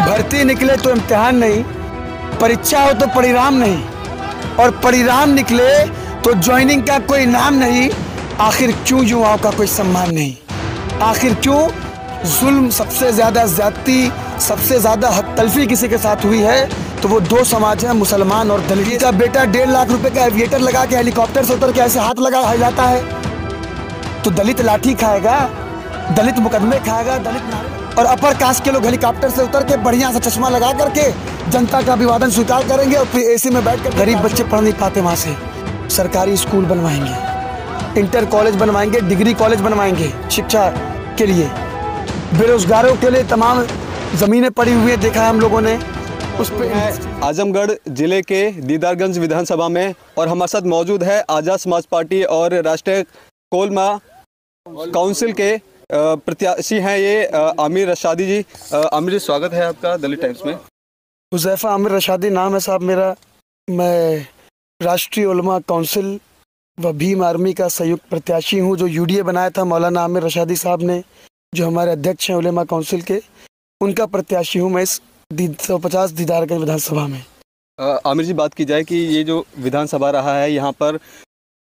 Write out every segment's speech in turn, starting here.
भर्ती निकले तो इम्तिहान नहीं परीक्षा हो तो परिणाम नहीं और परिणाम निकले तो ज्वाइनिंग का कोई नाम नहीं आखिर क्यों युवाओं का कोई सम्मान नहीं आखिर क्यों जुल्म सबसे ज़्यादा ज्यादती सबसे ज़्यादा हद तलफी किसी के साथ हुई है तो वो दो समाज हैं मुसलमान और दलित का बेटा डेढ़ लाख रुपए का एविएटर लगा के हेलीकॉप्टर से उतर के ऐसे हाथ लगा जाता है तो दलित लाठी खाएगा दलित मुकदमे खाएगा दलित नारे और अपर कास्ट के लोग हेलीकॉप्टर से उतर के बढ़िया सा चश्मा लगा करके जनता का अभिवादन स्वीकार करेंगे और फिर एसी में बैठ कर गरीब बच्चे पढ़ नहीं पाते वहाँ से सरकारी स्कूल बनवाएंगे इंटर कॉलेज बनवाएंगे डिग्री कॉलेज बनवाएंगे शिक्षा के लिए बेरोजगारों के लिए तमाम ज़मीनें पड़ी हुई है देखा है हम लोगों ने उस पर आजमगढ़ जिले के दीदारगंज विधानसभा में और हमारे साथ मौजूद है आज़ाद समाज पार्टी और राष्ट्रीय कोलमा काउंसिल के प्रत्याशी हैं ये आमिर रशादी जी आमिर जी स्वागत है आपका दलित टाइम्स में हुजैफा आमिर रशादी नाम है साहब मेरा मैं राष्ट्रीय उलमा काउंसिल व भीम आर्मी का संयुक्त प्रत्याशी हूँ जो यूडीए बनाया था मौलाना आमिर रशादी साहब ने जो हमारे अध्यक्ष हैं उलेमा काउंसिल के उनका प्रत्याशी हूँ मैं इस सौ पचास दीदारगंज विधानसभा में आमिर जी बात की जाए कि ये जो विधानसभा रहा है यहाँ पर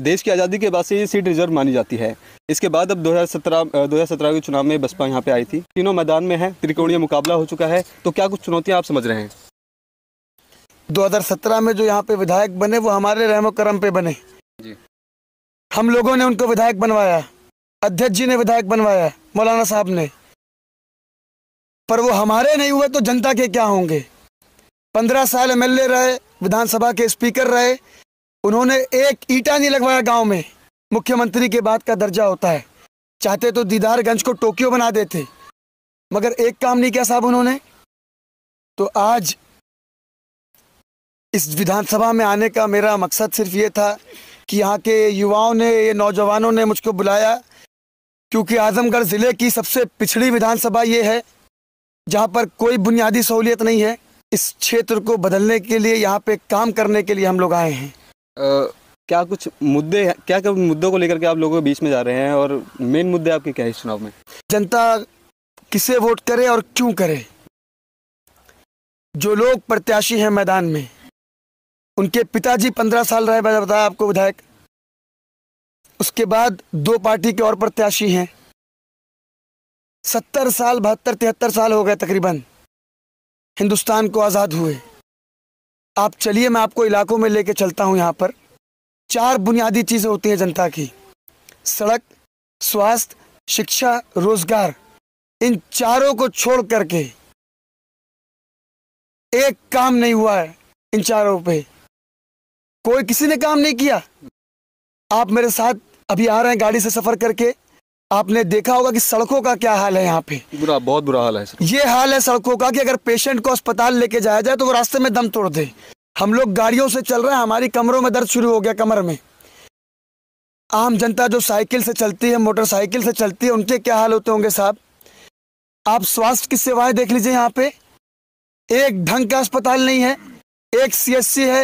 देश की आज़ादी के बाद से ये सीट रिजर्व मानी जाती है इसके बाद अब 2017 2017 के चुनाव में बसपा यहाँ पे आई थी तीनों मैदान में है त्रिकोणीय मुकाबला हो चुका है तो क्या कुछ चुनौतियाँ आप समझ रहे हैं 2017 में जो यहाँ पे विधायक बने वो हमारे रहमो करम पे बने जी हम लोगों ने उनको विधायक बनवाया अध्यक्ष जी ने विधायक बनवाया मौलाना साहब ने पर वो हमारे नहीं हुए तो जनता के क्या होंगे पंद्रह साल एम रहे विधानसभा के स्पीकर रहे उन्होंने एक ईटा नहीं लगवाया गांव में मुख्यमंत्री के बाद का दर्जा होता है चाहते तो दीदारगंज को टोक्यो बना देते मगर एक काम नहीं किया साहब उन्होंने तो आज इस विधानसभा में आने का मेरा मकसद सिर्फ ये था कि यहाँ के युवाओं ने ये नौजवानों ने मुझको बुलाया क्योंकि आजमगढ़ ज़िले की सबसे पिछड़ी विधानसभा ये है जहाँ पर कोई बुनियादी सहूलियत नहीं है इस क्षेत्र को बदलने के लिए यहाँ पे काम करने के लिए हम लोग आए हैं क्या कुछ मुद्दे क्या क्या मुद्दों को लेकर के आप लोगों के बीच में जा रहे हैं और मेन मुद्दे आपके क्या है इस चुनाव में जनता किसे वोट करे और क्यों करे जो लोग प्रत्याशी हैं मैदान में उनके पिताजी पंद्रह साल रहे मैंने बताया आपको विधायक उसके बाद दो पार्टी के और प्रत्याशी हैं सत्तर साल बहत्तर तिहत्तर साल हो गए तकरीबन हिंदुस्तान को आज़ाद हुए आप चलिए मैं आपको इलाकों में लेके चलता हूँ यहाँ पर चार बुनियादी चीज़ें होती हैं जनता की सड़क स्वास्थ्य शिक्षा रोजगार इन चारों को छोड़ करके एक काम नहीं हुआ है इन चारों पे कोई किसी ने काम नहीं किया आप मेरे साथ अभी आ रहे हैं गाड़ी से सफ़र करके आपने देखा होगा कि सड़कों का क्या हाल है यहाँ पे बुरा बहुत बुरा हाल है सर। ये हाल है सड़कों का कि अगर पेशेंट को अस्पताल लेके जाया जाए तो वो रास्ते में दम तोड़ दे हम लोग गाड़ियों से चल रहे हैं हमारी कमरों में दर्द शुरू हो गया कमर में आम जनता जो साइकिल से चलती है मोटरसाइकिल से चलती है उनके क्या हाल होते होंगे साहब आप स्वास्थ्य की सेवाएं देख लीजिए यहाँ पे एक ढंग का अस्पताल नहीं है एक सी है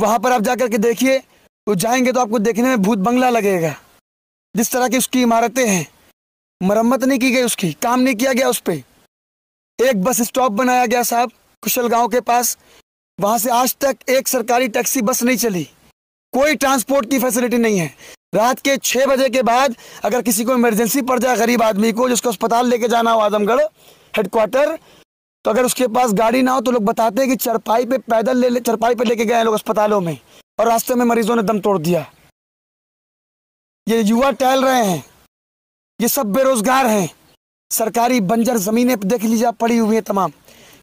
वहां पर आप जाकर के देखिए वो तो जाएंगे तो आपको देखने में भूत बंगला लगेगा जिस तरह की उसकी इमारतें हैं मरम्मत नहीं की गई उसकी काम नहीं किया गया उस पर एक बस स्टॉप बनाया गया साहब कुशल गांव के पास वहां से आज तक एक सरकारी टैक्सी बस नहीं चली कोई ट्रांसपोर्ट की फैसिलिटी नहीं है रात के छः बजे के बाद अगर किसी को इमरजेंसी पड़ जाए गरीब आदमी को जिसको अस्पताल लेके जाना हो आजमगढ़ हेडक्वार्टर तो अगर उसके पास गाड़ी ना हो तो लोग बताते हैं कि चरपाई पे पैदल ले, ले चरपाई पे लेके गए हैं लोग अस्पतालों में और रास्ते में मरीजों ने दम तोड़ दिया ये युवा टहल रहे हैं ये सब बेरोजगार हैं सरकारी बंजर ज़मीनें देख लीजिए पड़ी हुई है तमाम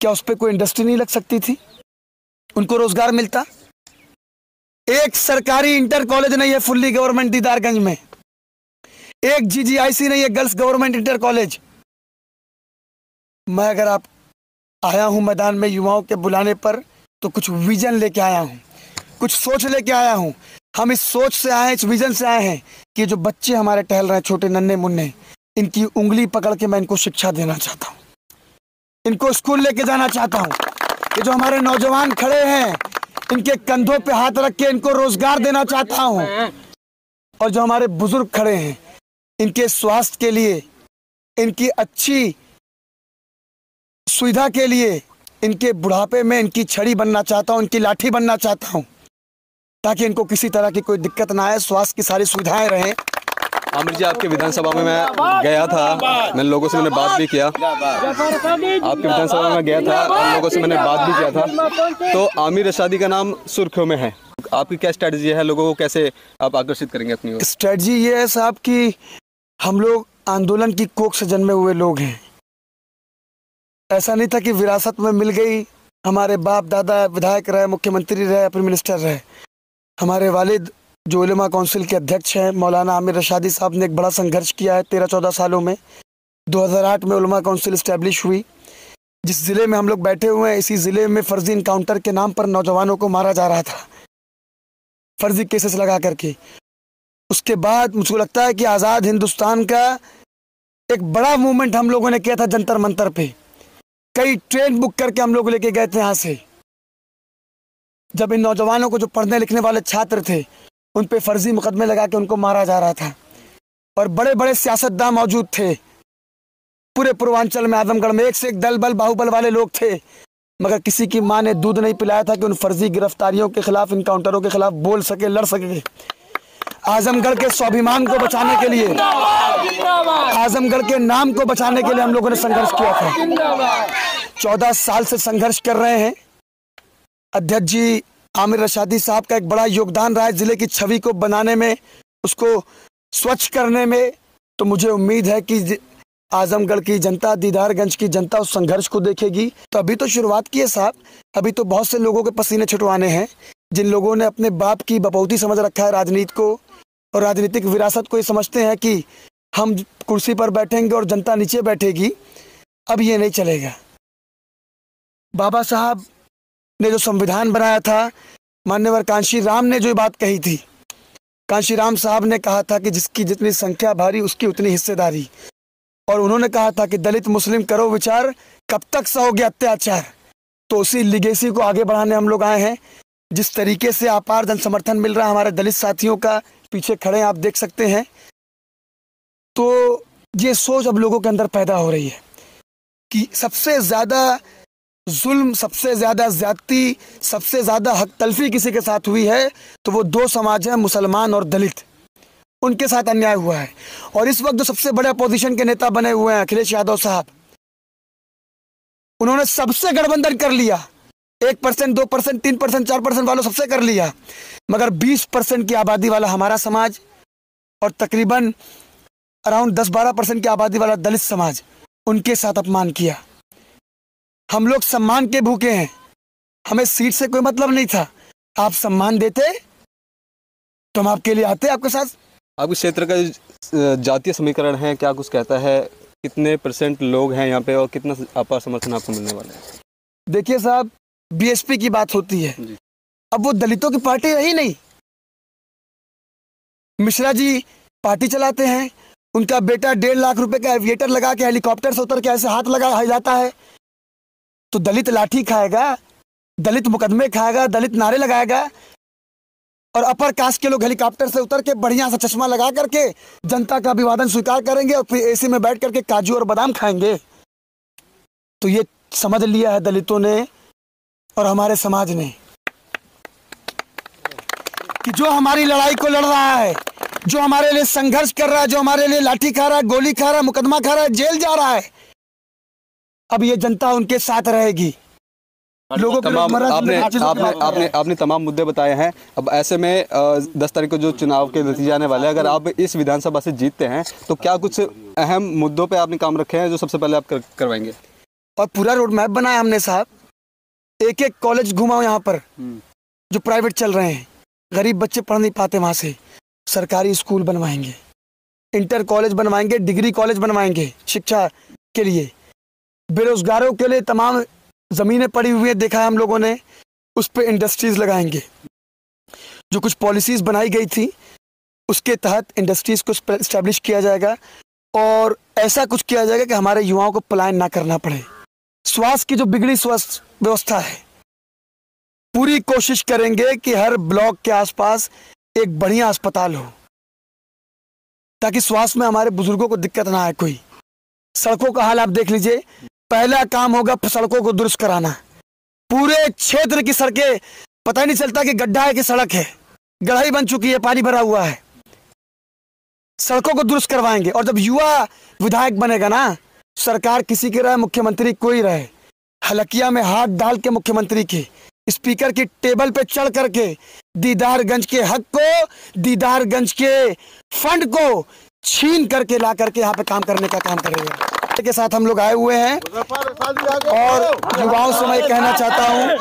क्या उस पर कोई इंडस्ट्री नहीं लग सकती थी उनको रोजगार मिलता एक सरकारी इंटर कॉलेज नहीं है फुल्ली गवर्नमेंट दीदारगंज में एक जीजीआईसी नहीं है गर्ल्स गवर्नमेंट इंटर कॉलेज मैं अगर आप आया हूं मैदान में युवाओं के बुलाने पर तो कुछ विजन लेके आया हूं कुछ सोच लेके आया हूं हम इस सोच से आए हैं इस विज़न से आए हैं कि जो बच्चे हमारे टहल रहे हैं छोटे नन्हे मुन्ने इनकी उंगली पकड़ के मैं इनको शिक्षा देना चाहता हूँ इनको स्कूल लेके जाना चाहता हूँ ये जो हमारे नौजवान खड़े हैं इनके कंधों पे हाथ रख के इनको रोजगार देना चाहता हूँ और जो हमारे बुजुर्ग खड़े हैं इनके स्वास्थ्य के लिए इनकी अच्छी सुविधा के लिए इनके बुढ़ापे में इनकी छड़ी बनना चाहता हूँ इनकी लाठी बनना चाहता हूँ ताकि इनको किसी तरह की कोई दिक्कत ना आए स्वास्थ्य की सारी सुविधाएं रहें आमिर जी आपके विधानसभा में मैं गया था मैंने लोगों से मैंने बात भी किया आपके विधानसभा में गया था और लोगों से मैंने बात भी किया था तो आमिर रशादी का नाम सुर्खियों में है आपकी क्या स्ट्रेटजी है लोगों को कैसे आप आकर्षित करेंगे अपनी स्ट्रेटजी ये है साहब कि हम लोग आंदोलन की कोख से जन्मे हुए लोग हैं ऐसा नहीं था कि विरासत में मिल गई हमारे बाप दादा विधायक रहे मुख्यमंत्री रहे अपने मिनिस्टर रहे हमारे वालिद जो उलमा कौंसिल के अध्यक्ष हैं मौलाना आमिर रशादी साहब ने एक बड़ा संघर्ष किया है तेरह चौदह सालों में 2008 में उलमा कौंसिल इस्टेब्लिश हुई जिस ज़िले में हम लोग बैठे हुए हैं इसी ज़िले में फ़र्ज़ी इनकाउंटर के नाम पर नौजवानों को मारा जा रहा था फ़र्ज़ी केसेस लगा करके उसके बाद मुझको लगता है कि आज़ाद हिंदुस्तान का एक बड़ा मूवमेंट हम लोगों ने किया था जंतर मंतर पे कई ट्रेन बुक करके हम लोग लेके गए थे यहाँ से जब इन नौजवानों को जो पढ़ने लिखने वाले छात्र थे उन पर फर्जी मुकदमे लगा के उनको मारा जा रहा था और बड़े बड़े सियासतदान मौजूद थे पूरे पूर्वांचल में आजमगढ़ में एक से एक दल बल बाहुबल वाले लोग थे मगर किसी की माँ ने दूध नहीं पिलाया था कि उन फर्जी गिरफ्तारियों के खिलाफ इनकाउंटरों के खिलाफ बोल सके लड़ सके आजमगढ़ के स्वाभिमान को बचाने के लिए आजमगढ़ के नाम को बचाने के लिए हम लोगों ने संघर्ष किया था चौदह साल से संघर्ष कर रहे हैं अध्यक्ष जी आमिर रशादी साहब का एक बड़ा योगदान रहा है ज़िले की छवि को बनाने में उसको स्वच्छ करने में तो मुझे उम्मीद है कि आजमगढ़ की जनता दीदारगंज की जनता उस संघर्ष को देखेगी तो अभी तो शुरुआत की है साहब अभी तो बहुत से लोगों के पसीने छुटवाने हैं जिन लोगों ने अपने बाप की बपौती समझ रखा है राजनीति को और राजनीतिक विरासत को ये समझते हैं कि हम कुर्सी पर बैठेंगे और जनता नीचे बैठेगी अब ये नहीं चलेगा बाबा साहब ने जो संविधान बनाया था मान्यवर कांशी राम ने जो बात कही थी कांशी राम साहब ने कहा था कि जिसकी जितनी संख्या भारी उसकी उतनी हिस्सेदारी और उन्होंने कहा था कि दलित मुस्लिम करो विचार कब तक सहोगे अत्याचार तो उसी लिगेसी को आगे बढ़ाने हम लोग आए हैं जिस तरीके से अपार जन समर्थन मिल रहा है हमारे दलित साथियों का पीछे खड़े आप देख सकते हैं तो ये सोच अब लोगों के अंदर पैदा हो रही है कि सबसे ज़्यादा जुल्म सबसे ज़्यादा ज़्यादती सबसे ज़्यादा हक तलफी किसी के साथ हुई है तो वो दो समाज हैं मुसलमान और दलित उनके साथ अन्याय हुआ है और इस वक्त जो सबसे बड़े अपोजिशन के नेता बने हुए हैं अखिलेश यादव साहब उन्होंने सबसे गठबंधन कर लिया एक परसेंट दो परसेंट तीन परसेंट चार परसेंट वालों सबसे कर लिया मगर बीस परसेंट की आबादी वाला हमारा समाज और तकरीबन अराउंड दस बारह परसेंट की आबादी वाला दलित समाज उनके साथ अपमान किया हम लोग सम्मान के भूखे हैं हमें सीट से कोई मतलब नहीं था आप सम्मान देते तो हम आपके लिए आते आपके साथ आपके क्षेत्र का जातीय समीकरण है क्या कुछ कहता है कितने परसेंट लोग हैं यहाँ पे और कितना आपका समर्थन आपको मिलने वाला है देखिए साहब बीएसपी की बात होती है अब वो दलितों की पार्टी रही नहीं मिश्रा जी पार्टी चलाते हैं उनका बेटा डेढ़ लाख रुपए का एविएटर लगा के हेलीकॉप्टर से उतर के ऐसे हाथ लगा जाता है तो दलित लाठी खाएगा दलित मुकदमे खाएगा दलित नारे लगाएगा और अपर कास्ट के लोग हेलीकॉप्टर से उतर के बढ़िया सा चश्मा लगा करके जनता का अभिवादन स्वीकार करेंगे और फिर एसी में बैठ करके काजू और बादाम खाएंगे तो ये समझ लिया है दलितों ने और हमारे समाज ने कि जो हमारी लड़ाई को लड़ रहा है जो हमारे लिए संघर्ष कर रहा है जो हमारे लिए लाठी खा रहा है गोली खा रहा है मुकदमा खा रहा है जेल जा रहा है अब ये जनता उनके साथ रहेगी लोगों तमाम आपने आपने आपने आपने तमाम मुद्दे बताए हैं अब ऐसे में दस तारीख को जो चुनाव के नतीजे आने वाले हैं अगर आप इस विधानसभा से जीतते हैं तो क्या कुछ अहम मुद्दों पे आपने काम रखे हैं जो सबसे पहले आप कर, करवाएंगे और पूरा रोड मैप बनाया हमने साहब एक एक कॉलेज घुमाओ यहाँ पर हम्म। जो प्राइवेट चल रहे हैं गरीब बच्चे पढ़ नहीं पाते वहाँ से सरकारी स्कूल बनवाएंगे इंटर कॉलेज बनवाएंगे डिग्री कॉलेज बनवाएंगे शिक्षा के लिए बेरोजगारों के लिए तमाम ज़मीनें पड़ी हुई हैं देखा है हम लोगों ने उस पर इंडस्ट्रीज़ लगाएंगे जो कुछ पॉलिसीज़ बनाई गई थी उसके तहत इंडस्ट्रीज़ को इस्टेब्लिश किया जाएगा और ऐसा कुछ किया जाएगा कि हमारे युवाओं को पलायन ना करना पड़े स्वास्थ्य की जो बिगड़ी स्वास्थ्य व्यवस्था है पूरी कोशिश करेंगे कि हर ब्लॉक के आसपास एक बढ़िया अस्पताल हो ताकि स्वास्थ्य में हमारे बुजुर्गों को दिक्कत ना आए कोई सड़कों का हाल आप देख लीजिए पहला काम होगा सड़कों को दुरुस्त कराना पूरे क्षेत्र की सड़कें पता नहीं चलता कि गड्ढा है कि सड़क है गढ़ाई बन चुकी है पानी भरा हुआ है सड़कों को दुरुस्त करवाएंगे और जब युवा विधायक बनेगा ना सरकार किसी की रहे मुख्यमंत्री कोई रहे हलकिया में हाथ डाल के मुख्यमंत्री की स्पीकर की टेबल पे चढ़ करके दीदारगंज के हक को दीदारगंज के फंड को छीन करके ला करके यहाँ पे काम करने का काम करेगा के साथ हम लोग आए हुए हैं और युवाओं से मैं कहना चाहता हूँ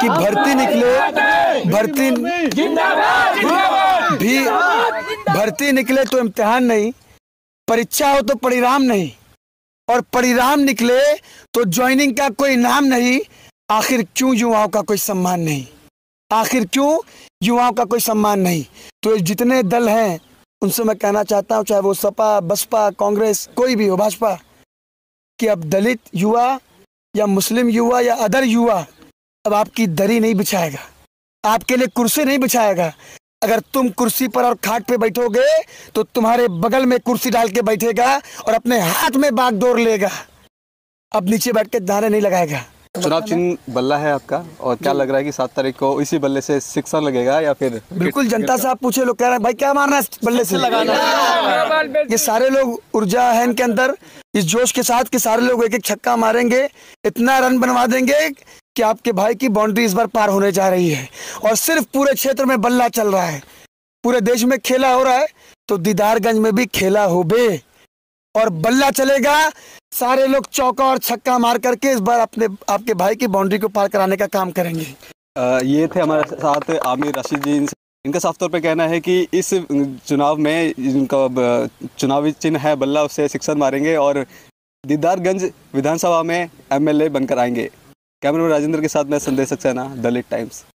कि भर्ती निकले भर्ती भी भर्ती निकले तो इम्तिहान नहीं परीक्षा हो तो परिणाम नहीं और परिणाम निकले तो ज्वाइनिंग का कोई नाम नहीं आखिर क्यों युवाओं का कोई सम्मान नहीं आखिर क्यों युवाओं का कोई सम्मान नहीं तो जितने दल हैं उनसे मैं कहना चाहता हूँ चाहे वो सपा बसपा कांग्रेस कोई भी हो भाजपा कि अब दलित युवा या मुस्लिम युवा या अदर युवा अब आपकी दरी नहीं बिछाएगा आपके लिए कुर्सी नहीं बिछाएगा अगर तुम कुर्सी पर और खाट पे बैठोगे तो तुम्हारे बगल में कुर्सी डाल के बैठेगा और अपने हाथ में बागडोर लेगा अब नीचे बैठ के दाने नहीं लगाएगा तो चुनाव चिन्ह बल्ला है आपका और क्या लग रहा है कि सात तारीख को इसी बल्ले से शिक्षा लगेगा या फिर बिल्कुल जनता से आप पूछे लोग कह रहे हैं भाई क्या मारना है बल्ले से लगाना ये सारे लोग ऊर्जा है इनके अंदर इस जोश के साथ के सारे लोग एक एक छक्का मारेंगे इतना रन बनवा देंगे कि आपके भाई की बाउंड्री इस बार पार होने जा रही है और सिर्फ पूरे क्षेत्र में बल्ला चल रहा है पूरे देश में खेला हो रहा है तो दीदारगंज में भी खेला हो बे और बल्ला चलेगा सारे लोग चौका और छक्का मार करके इस बार अपने आपके भाई की बाउंड्री को पार कराने का काम करेंगे आ, ये थे हमारे साथ आमिर रशीद जी इनका साफ तौर पर कहना है कि इस चुनाव में इनका चुनावी चिन्ह है बल्ला उससे शिक्षक मारेंगे और दीदारगंज विधानसभा में एमएलए बनकर आएंगे कैमरा राजेंद्र के साथ मैं संदेश सक्सेना दलित टाइम्स